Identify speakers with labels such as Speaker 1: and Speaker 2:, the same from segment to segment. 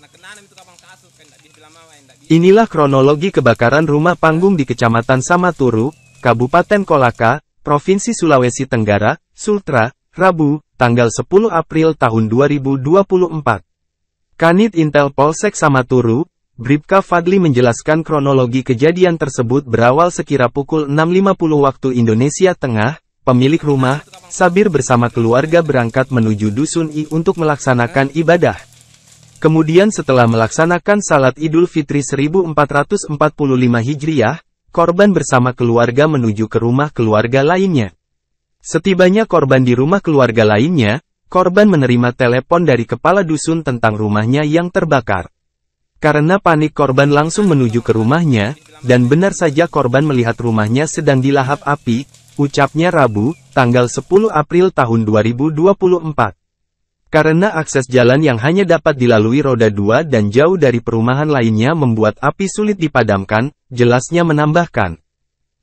Speaker 1: Nah, Inilah kronologi kebakaran rumah panggung di Kecamatan Samaturu, Kabupaten Kolaka, Provinsi Sulawesi Tenggara, Sultra, Rabu, tanggal 10 April tahun 2024. Kanit Intel Polsek Samaturu, Bribka Fadli menjelaskan kronologi kejadian tersebut berawal sekira pukul 6.50 waktu Indonesia Tengah, pemilik rumah, nah, Sabir bersama keluarga berangkat menuju Dusun I untuk melaksanakan ibadah. Kemudian setelah melaksanakan salat Idul Fitri 1445 Hijriah, korban bersama keluarga menuju ke rumah keluarga lainnya. Setibanya korban di rumah keluarga lainnya, korban menerima telepon dari kepala dusun tentang rumahnya yang terbakar. Karena panik korban langsung menuju ke rumahnya, dan benar saja korban melihat rumahnya sedang dilahap api, ucapnya Rabu, tanggal 10 April tahun 2024. Karena akses jalan yang hanya dapat dilalui roda dua dan jauh dari perumahan lainnya membuat api sulit dipadamkan, jelasnya menambahkan.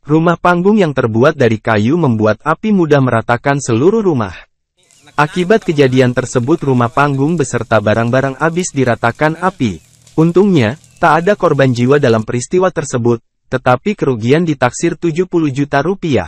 Speaker 1: Rumah panggung yang terbuat dari kayu membuat api mudah meratakan seluruh rumah. Akibat kejadian tersebut rumah panggung beserta barang-barang habis diratakan api. Untungnya, tak ada korban jiwa dalam peristiwa tersebut, tetapi
Speaker 2: kerugian ditaksir 70 juta rupiah.